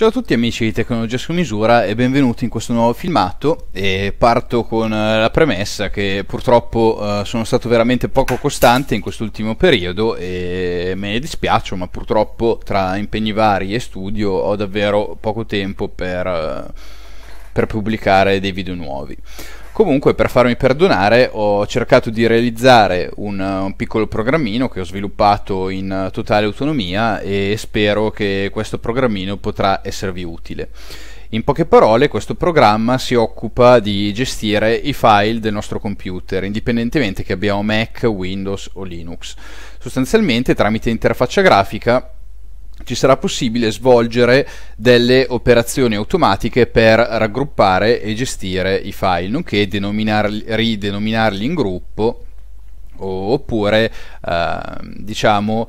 Ciao a tutti amici di Tecnologia su misura e benvenuti in questo nuovo filmato e parto con eh, la premessa che purtroppo eh, sono stato veramente poco costante in quest'ultimo periodo e me ne dispiaccio ma purtroppo tra impegni vari e studio ho davvero poco tempo per, eh, per pubblicare dei video nuovi. Comunque, per farmi perdonare, ho cercato di realizzare un, eh, un, piccolo programmino che ho sviluppato in eh, totale autonomia e spero che questo programmino potrà esservi utile. In poche parole, questo programma si occupa di gestire i file del nostro computer, indipendentemente che abbiamo Mac, Windows o Linux. Sostanzialmente, tramite interfaccia grafica, ci sarà possibile svolgere delle operazioni automatiche per raggruppare e gestire i file, nonché ridenominarli in gruppo oppure eh, diciamo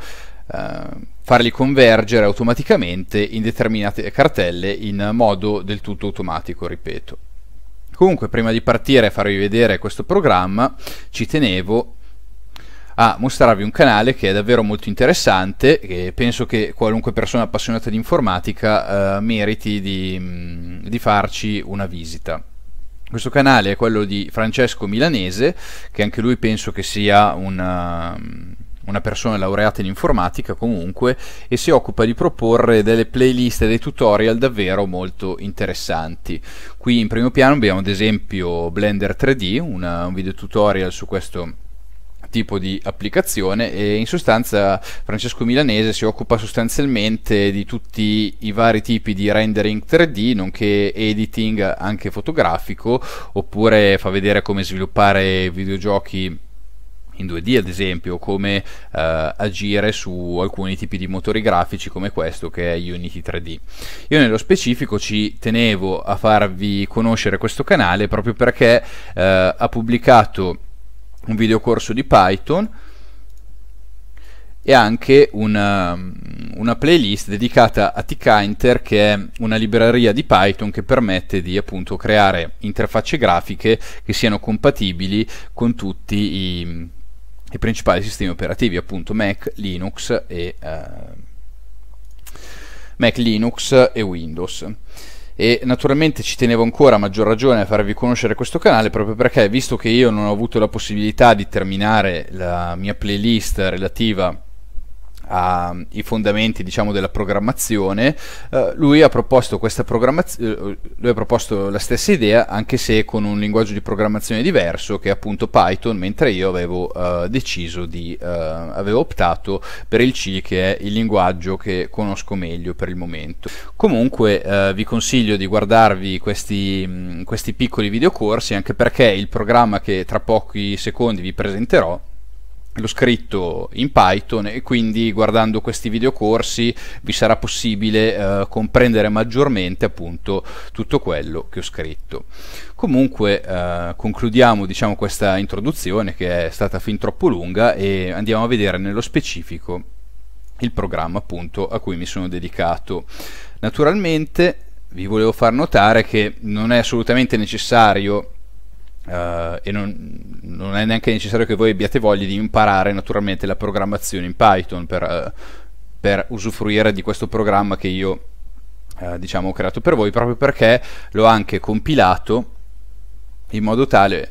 eh, farli convergere automaticamente in determinate cartelle in modo del tutto automatico, ripeto. Comunque, prima di partire e farvi vedere questo programma, ci tenevo a mostrarvi un canale che è davvero molto interessante e penso che qualunque persona appassionata di informatica eh, meriti di, mm, di farci una visita. Questo canale è quello di Francesco Milanese, che anche lui penso che sia una, mm, una, persona laureata in informatica comunque, e si occupa di proporre delle playlist e dei tutorial davvero molto interessanti. Qui in primo piano abbiamo ad esempio Blender 3D, una, un video tutorial su questo canale tipo di applicazione e in sostanza Francesco Milanese si occupa sostanzialmente di tutti i vari tipi di rendering 3D, nonché editing anche fotografico, oppure fa vedere come sviluppare videogiochi in 2D ad esempio, come eh, agire su alcuni tipi di motori grafici come questo che è Unity 3D. Io nello specifico ci tenevo a farvi conoscere questo canale proprio perché eh, ha pubblicato un videocorso di Python e anche una, um, una playlist dedicata a TKinter che è una libreria di Python che permette di appunto creare interfacce grafiche che siano compatibili con tutti i, i principali sistemi operativi appunto Mac, Linux e, eh, Mac, Linux e Windows e naturalmente ci tenevo ancora a maggior ragione a farvi conoscere questo canale proprio perché visto che io non ho avuto la possibilità di terminare la mia playlist relativa i fondamenti diciamo, della programmazione, eh, lui, ha programmaz eh, lui ha proposto la stessa idea anche se con un linguaggio di programmazione diverso che è appunto Python, mentre io avevo eh, deciso di eh, avevo optato per il C che è il linguaggio che conosco meglio per il momento. Comunque eh, vi consiglio di guardarvi questi, mh, questi piccoli videocorsi anche perché il programma che tra pochi secondi vi presenterò l'ho scritto in Python e quindi guardando questi videocorsi vi sarà possibile eh, comprendere maggiormente appunto tutto quello che ho scritto. Comunque eh, concludiamo diciamo, questa introduzione che è stata fin troppo lunga e andiamo a vedere nello specifico il programma appunto a cui mi sono dedicato. Naturalmente vi volevo far notare che non è assolutamente necessario Uh, e non, non, è neanche necessario che voi abbiate voglia di imparare naturalmente la programmazione in Python per, uh, per usufruire di questo programma che io uh, diciamo ho creato per voi proprio perché l'ho anche compilato in modo tale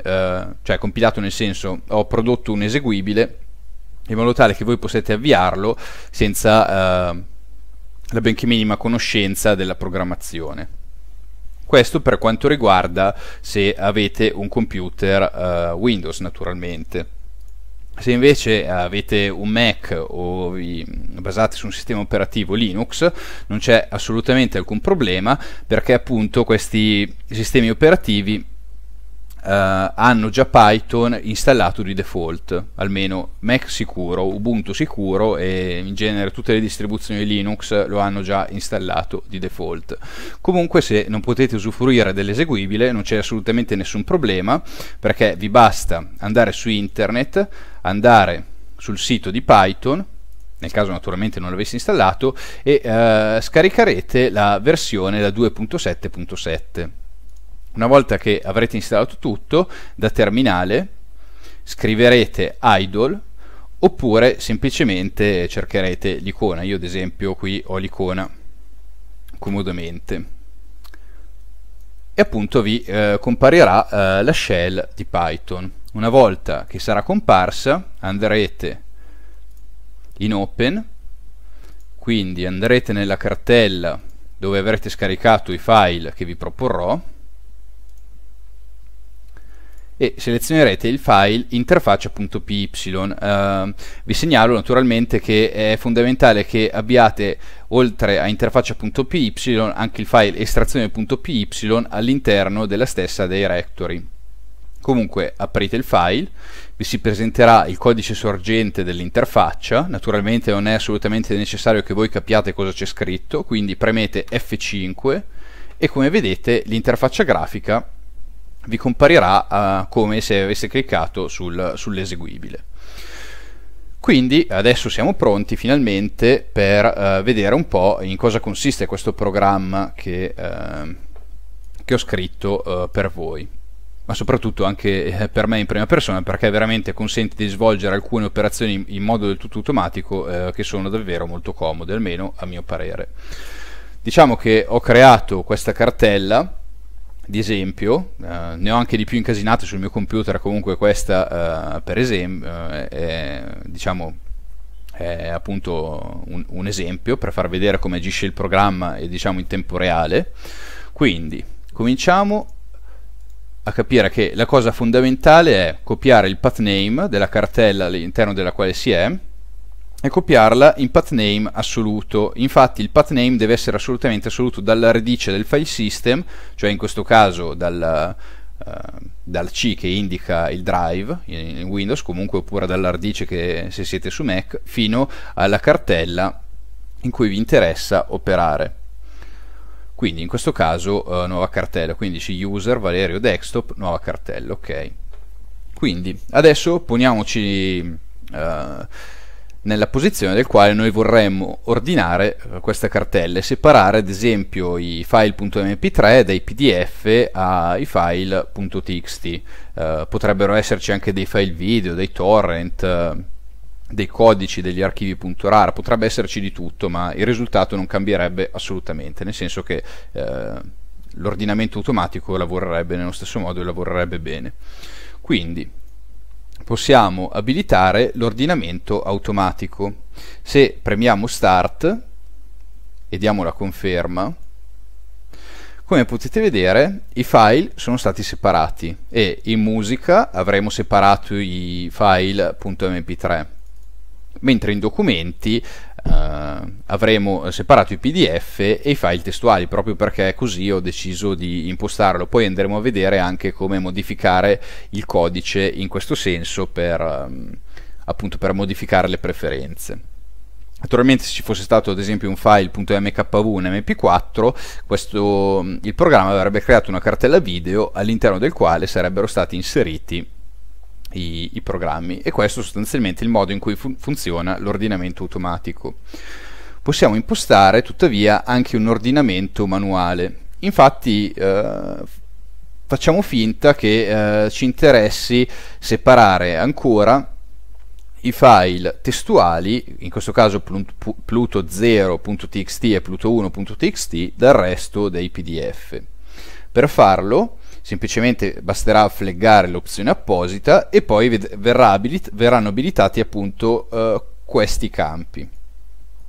cioè compilato nel senso ho prodotto un eseguibile in modo tale che voi possiate avviarlo senza la benché minima conoscenza della programmazione questo per quanto riguarda se avete un computer uh, Windows naturalmente. Se invece avete un Mac o vi basate su un sistema operativo Linux non c'è assolutamente alcun problema perché appunto questi sistemi operativi eh, hanno già Python installato di default, almeno Mac sicuro, Ubuntu sicuro e in genere tutte le distribuzioni Linux lo hanno già installato di default. Comunque se non potete usufruire dell'eseguibile non c'è assolutamente nessun problema perché vi basta andare su internet, andare sul sito di Python nel caso naturalmente non l'avessi installato, e eh, scaricherete la versione da 2.7.7 una volta che avrete installato tutto, da terminale scriverete idle oppure semplicemente cercherete l'icona. Io ad esempio qui ho l'icona comodamente e appunto vi eh, comparirà eh, la shell di Python. Una volta che sarà comparsa andrete in Open, quindi andrete nella cartella dove avrete scaricato i file che vi proporrò e selezionerete il file interfaccia.py. Eh, vi segnalo naturalmente che è fondamentale che abbiate oltre a interfaccia.py anche il file estrazione.py all'interno della stessa directory. Comunque aprite il file, vi si presenterà il codice sorgente dell'interfaccia, naturalmente non è assolutamente necessario che voi capiate cosa c'è scritto, quindi premete F5 e come vedete l'interfaccia grafica vi comparirà uh, come se avesse cliccato sul, sull'eseguibile. Quindi adesso siamo pronti finalmente per uh, vedere un po' in cosa consiste questo programma che, uh, che ho scritto per voi ma soprattutto anche per me in prima persona perché veramente consente di svolgere alcune operazioni in modo del tutto automatico eh, che sono davvero molto comode, almeno a mio parere. Diciamo che ho creato questa cartella di esempio, eh, ne ho anche di più incasinate sul mio computer, comunque questa eh, per esempio eh, è, diciamo, è appunto un, un, esempio per far vedere come agisce il programma e diciamo in tempo reale. Quindi cominciamo a capire che la cosa fondamentale è copiare il path name della cartella all'interno della quale si è e copiarla in pathname assoluto. Infatti il pathname deve essere assolutamente assoluto dalla radice del file system, cioè in questo caso dal, uh, dal C che indica il drive in, Windows, comunque oppure dalla radice che se siete su Mac, fino alla cartella in cui vi interessa operare. Quindi in questo caso uh, nuova cartella, quindi C user Valerio desktop, nuova cartella, ok. Quindi adesso poniamoci uh, nella posizione del quale noi vorremmo ordinare eh, queste cartelle, separare ad esempio i file.mp3 dai pdf ai file.txt. Eh, potrebbero esserci anche dei file video, dei torrent, eh, dei codici degli archivi.rar, potrebbe esserci di tutto, ma il risultato non cambierebbe assolutamente, nel senso che eh, l'ordinamento automatico lavorerebbe nello stesso modo e lavorerebbe bene. Quindi, possiamo abilitare l'ordinamento automatico. Se premiamo Start e diamo la conferma, come potete vedere i file sono stati separati e in musica avremo separato i file.mp3 mentre in documenti Uh, avremo separato i pdf e i file testuali proprio perché così ho deciso di impostarlo poi andremo a vedere anche come modificare il codice in questo senso per um, appunto per modificare le preferenze Naturalmente se ci fosse stato ad esempio un file.mkv, un mp4, questo, il programma avrebbe creato una cartella video all'interno del quale sarebbero stati inseriti i, i programmi e questo è sostanzialmente il modo in cui fun- funziona l'ordinamento automatico. Possiamo impostare tuttavia anche un ordinamento manuale. Infatti eh, facciamo finta che eh, ci interessi separare ancora i file testuali, in questo caso Pluto 0.txt e Pluto 1.txt, dal resto dei PDF. Per farlo semplicemente basterà fleggare l'opzione apposita e poi verrà abilit- verranno abilitati appunto eh, questi campi.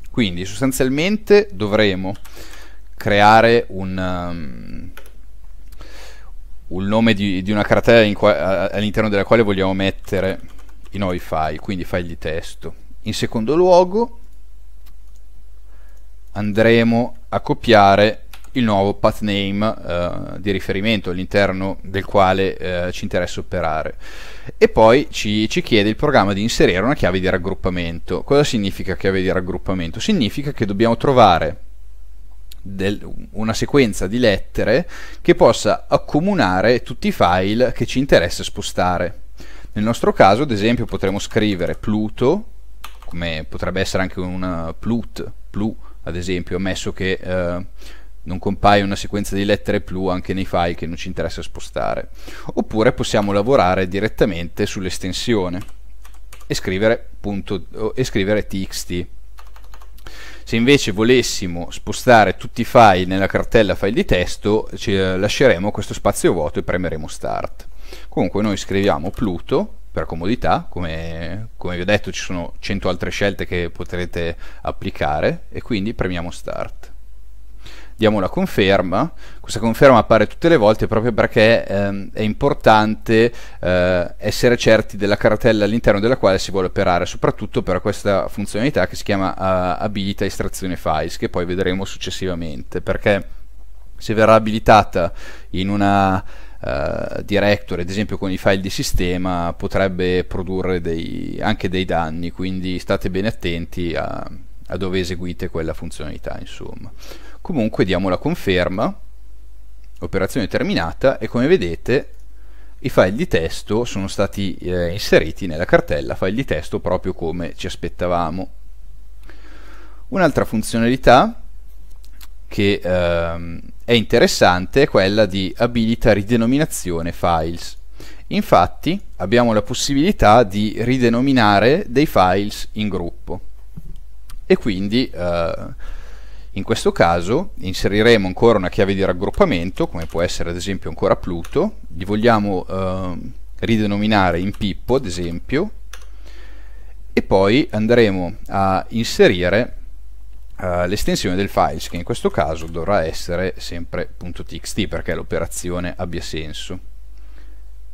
Quindi sostanzialmente dovremo creare un, um, un nome di, di, una cartella qua- all'interno della quale vogliamo mettere i nuovi file, quindi file di testo. In secondo luogo andremo a copiare il nuovo path name eh, di riferimento all'interno del quale eh, ci interessa operare. E poi ci, ci, chiede il programma di inserire una chiave di raggruppamento. Cosa significa chiave di raggruppamento? Significa che dobbiamo trovare del, una sequenza di lettere che possa accomunare tutti i file che ci interessa spostare. Nel nostro caso, ad esempio, potremmo scrivere Pluto, come potrebbe essere anche un eh, plut, plu, ad esempio, ammesso che eh, non compaia una sequenza di lettere blu anche nei file che non ci interessa spostare. Oppure possiamo lavorare direttamente sull'estensione e scrivere, punto, e scrivere txt. Se invece volessimo spostare tutti i file nella cartella file di testo, eh, lasceremo questo spazio vuoto e premeremo start. Comunque noi scriviamo Pluto per comodità, come, come, vi ho detto ci sono 100 altre scelte che potrete applicare e quindi premiamo start diamo la conferma, questa conferma appare tutte le volte proprio perché ehm, è importante eh, essere certi della cartella all'interno della quale si vuole operare, soprattutto per questa funzionalità che si chiama eh, abilita estrazione files, che poi vedremo successivamente, perché se verrà abilitata in una Uh, directory, ad esempio con i file di sistema, potrebbe produrre dei, anche dei danni, quindi state bene attenti a, a dove eseguite quella funzionalità, insomma. Comunque diamo la conferma, operazione terminata e come vedete i file di testo sono stati eh, inseriti nella cartella file di testo proprio come ci aspettavamo. Un'altra funzionalità che ehm, è interessante è quella di abilita ridenominazione files. Infatti abbiamo la possibilità di ridenominare dei files in gruppo e quindi eh, in questo caso inseriremo ancora una chiave di raggruppamento, come può essere ad esempio ancora Pluto, li vogliamo eh, ridenominare in Pippo ad esempio, e poi andremo a inserire eh, l'estensione del files, che in questo caso dovrà essere sempre .txt perché l'operazione abbia senso.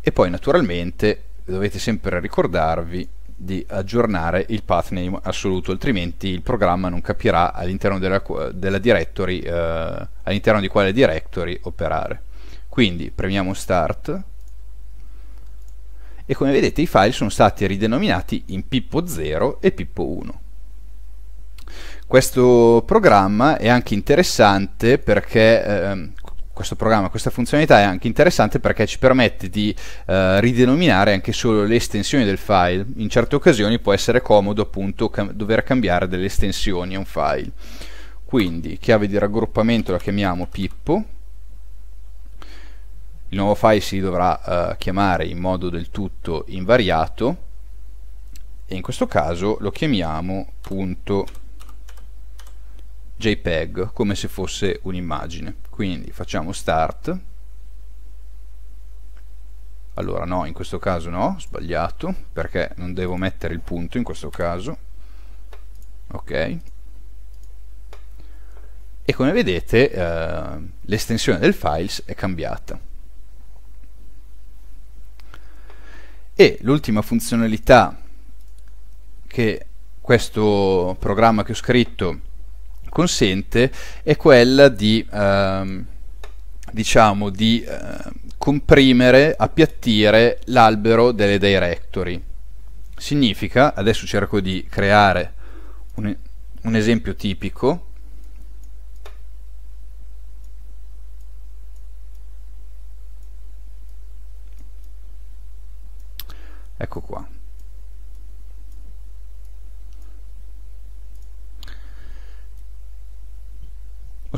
E poi naturalmente dovete sempre ricordarvi di aggiornare il pathname assoluto, altrimenti il programma non capirà all'interno della, della directory, eh, all'interno di quale directory operare. Quindi premiamo Start e come vedete i file sono stati ridenominati in Pippo 0 e Pippo 1. Questo programma è anche interessante perché eh, questo programma, questa funzionalità è anche interessante perché ci permette di eh, ridenominare anche solo le estensioni del file. In certe occasioni può essere comodo appunto cam dover cambiare delle estensioni a un file. Quindi chiave di raggruppamento la chiamiamo Pippo. Il nuovo file si dovrà eh, chiamare in modo del tutto invariato e in questo caso lo chiamiamo punto .jpeg come se fosse un'immagine quindi facciamo start allora no, in questo caso no, sbagliato perché non devo mettere il punto in questo caso ok e come vedete eh, l'estensione del files è cambiata e l'ultima funzionalità che questo programma che ho scritto consente è quella di, ehm, diciamo, di eh, comprimere, appiattire l'albero delle directory. Significa, adesso cerco di creare un, un esempio tipico,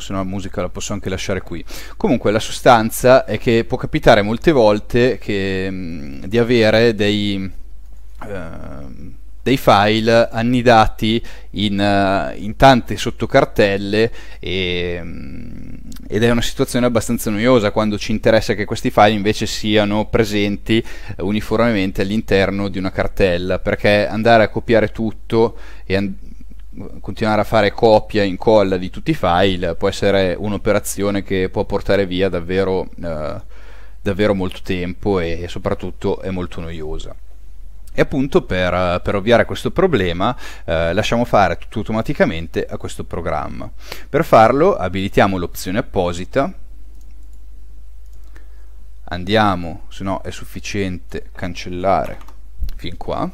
attacco, se no la musica la posso anche lasciare qui. Comunque la sostanza è che può capitare molte volte che, mh, mm, di avere dei... Uh, dei file annidati in, eh, in tante sottocartelle e, mm, ed è una situazione abbastanza noiosa quando ci interessa che questi file invece siano presenti eh, uniformemente all'interno di una cartella perché andare a copiare tutto e andare continuare a fare copia e incolla di tutti i file può essere un'operazione che può portare via davvero, eh, davvero molto tempo e, e, soprattutto è molto noiosa. E appunto per, per ovviare a questo problema eh, lasciamo fare tutto automaticamente a questo programma. Per farlo abilitiamo l'opzione apposita, andiamo, se no è sufficiente cancellare fin qua,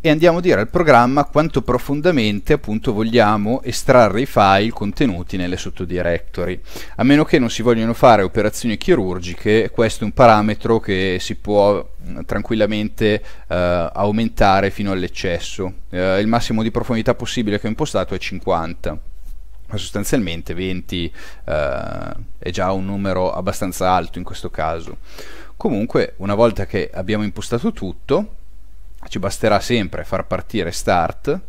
e andiamo a dire al programma quanto profondamente appunto vogliamo estrarre i file contenuti nelle sottodirectory. A meno che non si vogliano fare operazioni chirurgiche, questo è un parametro che si può mm, tranquillamente eh, aumentare fino all'eccesso. Eh, il massimo di profondità possibile che ho impostato è 50 ma sostanzialmente 20 eh, è già un numero abbastanza alto in questo caso. Comunque, una volta che abbiamo impostato tutto, ci basterà sempre far partire start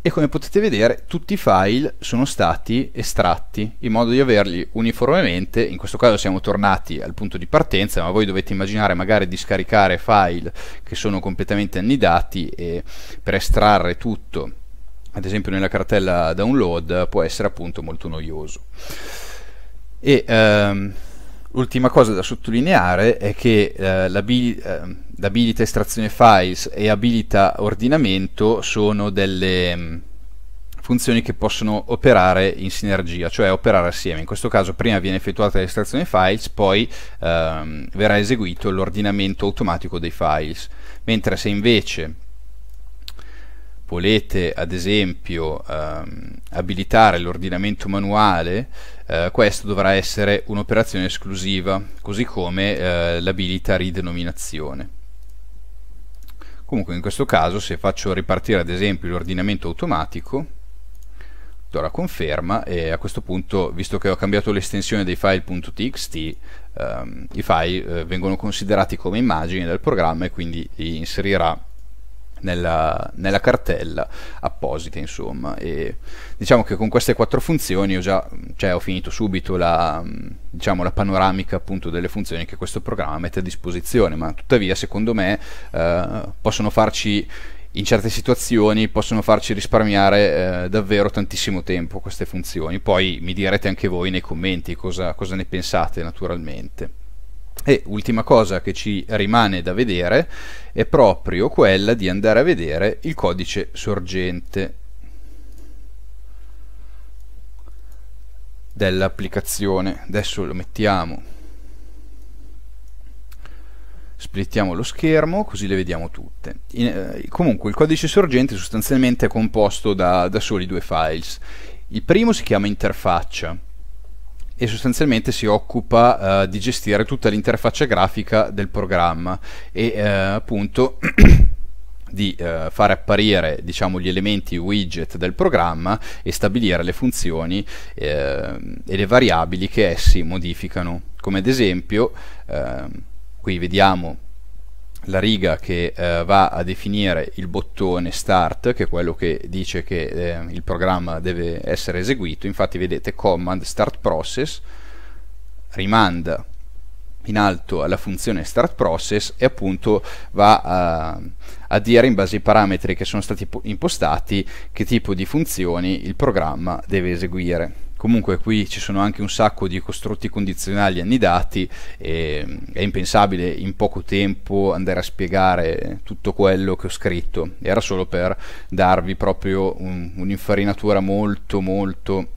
e come potete vedere tutti i file sono stati estratti in modo di averli uniformemente, in questo caso siamo tornati al punto di partenza, ma voi dovete immaginare magari di scaricare file che sono completamente annidati e per estrarre tutto, ad esempio nella cartella download, può essere appunto molto noioso. E, um, L'ultima cosa da sottolineare è che eh, l'abil- eh, l'abilita estrazione files e abilita ordinamento sono delle mh, mm, funzioni che possono operare in sinergia, cioè operare assieme. In questo caso prima viene effettuata l'estrazione files, poi ehm, verrà eseguito l'ordinamento automatico dei files. Mentre se invece volete ad esempio ehm, abilitare l'ordinamento manuale eh, questa dovrà essere un'operazione esclusiva, così come eh, l'abilita ridenominazione. Comunque in questo caso se faccio ripartire ad esempio l'ordinamento automatico, do la conferma e a questo punto, visto che ho cambiato l'estensione dei file.txt, ehm, i file eh, vengono considerati come immagini dal programma e quindi li inserirà nella, nella, cartella apposita, insomma. E diciamo che con queste quattro funzioni ho, già, cioè, ho finito subito la, diciamo, la panoramica appunto, delle funzioni che questo programma mette a disposizione, ma tuttavia, secondo me, eh, possono farci in certe situazioni possono farci risparmiare eh, davvero tantissimo tempo queste funzioni. Poi mi direte anche voi nei commenti cosa, cosa ne pensate naturalmente. E ultima cosa che ci rimane da vedere è proprio quella di andare a vedere il codice sorgente dell'applicazione. Adesso lo mettiamo, splittiamo lo schermo così le vediamo tutte. In, eh, comunque il codice sorgente sostanzialmente è composto da, da soli due files. Il primo si chiama interfaccia e sostanzialmente si occupa eh, di gestire tutta l'interfaccia grafica del programma e eh, appunto di eh, fare apparire diciamo, gli elementi widget del programma e stabilire le funzioni eh, e le variabili che essi modificano come ad esempio eh, qui vediamo la riga che eh, va a definire il bottone start, che è quello che dice che eh, il programma deve essere eseguito. Infatti vedete command start process rimanda in alto alla funzione start process e appunto va a, a dire in base ai parametri che sono stati impostati che tipo di funzioni il programma deve eseguire comunque qui ci sono anche un sacco di costrutti condizionali annidati e mm, è impensabile in poco tempo andare a spiegare tutto quello che ho scritto era solo per darvi proprio un, un'infarinatura molto molto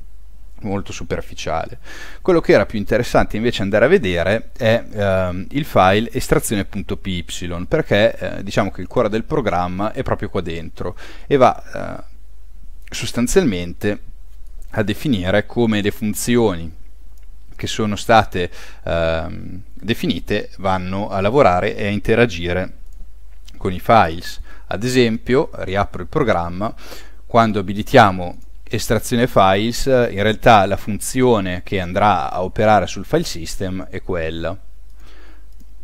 molto superficiale. Quello che era più interessante invece andare a vedere è ehm, il file estrazione.py perché eh, diciamo che il cuore del programma è proprio qua dentro e va eh, sostanzialmente a definire come le funzioni che sono state eh, definite vanno a lavorare e a interagire con i files. Ad esempio, riapro il programma, quando abilitiamo estrazione files, eh, in realtà la funzione che andrà a operare sul file system è quella.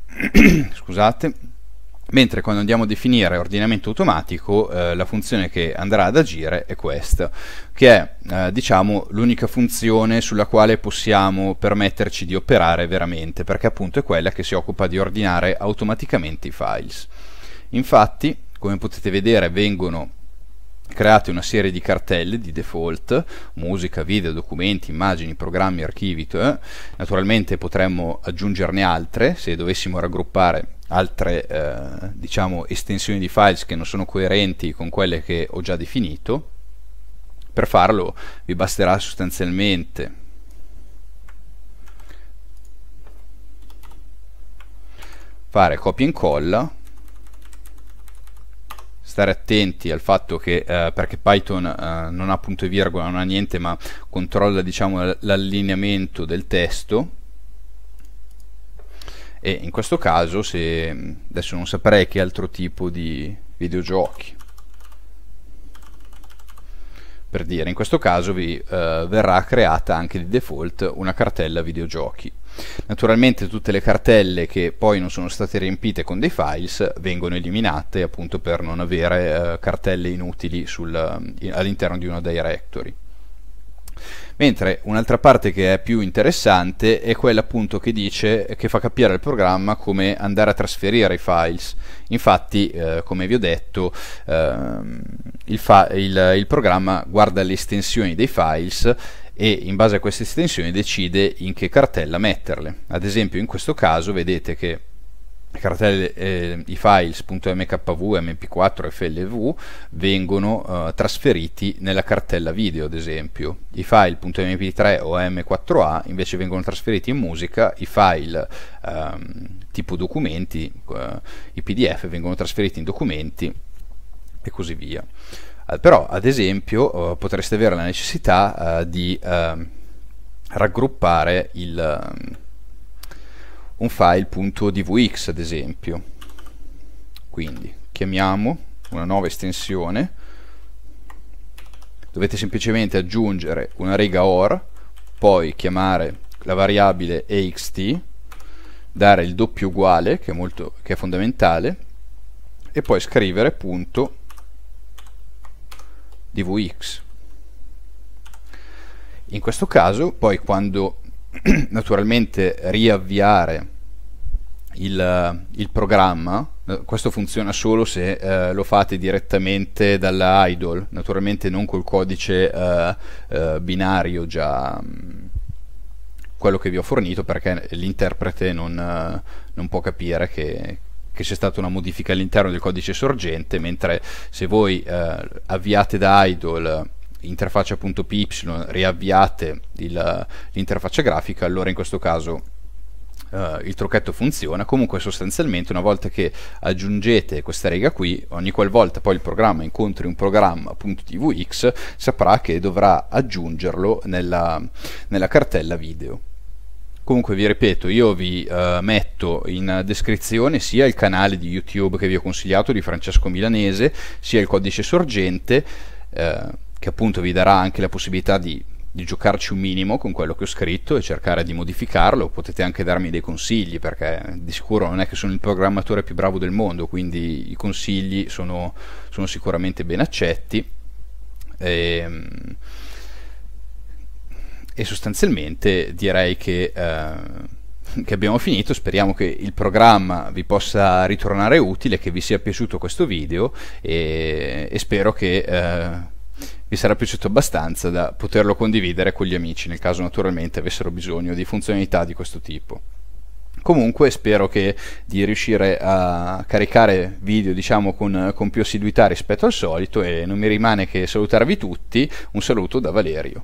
Scusate mentre quando andiamo a definire ordinamento automatico eh, la funzione che andrà ad agire è questa che è eh, diciamo l'unica funzione sulla quale possiamo permetterci di operare veramente perché appunto è quella che si occupa di ordinare automaticamente i files infatti come potete vedere vengono create una serie di cartelle di default, musica, video, documenti, immagini, programmi, archivi, eh? naturalmente potremmo aggiungerne altre se dovessimo raggruppare altre eh, diciamo, estensioni di files che non sono coerenti con quelle che ho già definito. Per farlo vi basterà sostanzialmente fare copia e incolla stare attenti al fatto che eh, perché Python eh, non ha punto e virgola, non ha niente, ma controlla diciamo, l'allineamento del testo e in questo caso se adesso non saprei che altro tipo di videogiochi per dire in questo caso vi eh, verrà creata anche di default una cartella videogiochi Naturalmente tutte le cartelle che poi non sono state riempite con dei files vengono eliminate appunto per non avere eh, cartelle inutili sul, eh, all'interno di una directory. Mentre un'altra parte che è più interessante è quella appunto che dice che fa capire al programma come andare a trasferire i files. Infatti, eh, come vi ho detto, ehm, il, il, il programma guarda le estensioni dei files e in base a queste estensioni decide in che cartella metterle. Ad esempio in questo caso vedete che Cartelle, eh, i files.mkv, mp4, flv vengono eh, trasferiti nella cartella video ad esempio i file.mp3 o m4a invece vengono trasferiti in musica i file ehm, tipo documenti eh, i pdf vengono trasferiti in documenti e così via eh, però ad esempio eh, potreste avere la necessità eh, di ehm, raggruppare il, ehm, un file.dvx ad esempio quindi chiamiamo una nuova estensione dovete semplicemente aggiungere una riga or poi chiamare la variabile ext dare il doppio uguale che è, molto, che è fondamentale e poi scrivere punto di Vx. In questo caso, poi quando naturalmente riavviare il, eh, il, programma, eh, questo funziona solo se eh, lo fate direttamente dalla idle, naturalmente non col codice eh, eh, binario già mm, quello che vi ho fornito perché l'interprete non, eh, non può capire che, che c'è stata una modifica all'interno del codice sorgente, mentre se voi eh, avviate da idle eh, interfaccia.py, riavviate il, eh, l'interfaccia grafica, allora in questo caso Uh, il trucchetto funziona, comunque sostanzialmente una volta che aggiungete questa riga qui, ogni qualvolta poi il programma incontri un programma.tvx saprà che dovrà aggiungerlo nella, nella cartella video. Comunque vi ripeto, io vi eh, metto in descrizione sia il canale di YouTube che vi ho consigliato di Francesco Milanese, sia il codice sorgente, eh, che appunto vi darà anche la possibilità di di giocarci un minimo con quello che ho scritto e cercare di modificarlo. Potete anche darmi dei consigli, perché di sicuro non è che sono il programmatore più bravo del mondo, quindi i consigli sono, sono sicuramente ben accetti. E, ehm, e sostanzialmente direi che, eh, che, abbiamo finito, speriamo che il programma vi possa ritornare utile, che vi sia piaciuto questo video e, e spero che eh, vi sarà piaciuto abbastanza da poterlo condividere con gli amici nel caso naturalmente avessero bisogno di funzionalità di questo tipo. Comunque spero di riuscire a caricare video diciamo, con, con più assiduità rispetto al solito e non mi rimane che salutarvi tutti, un saluto da Valerio.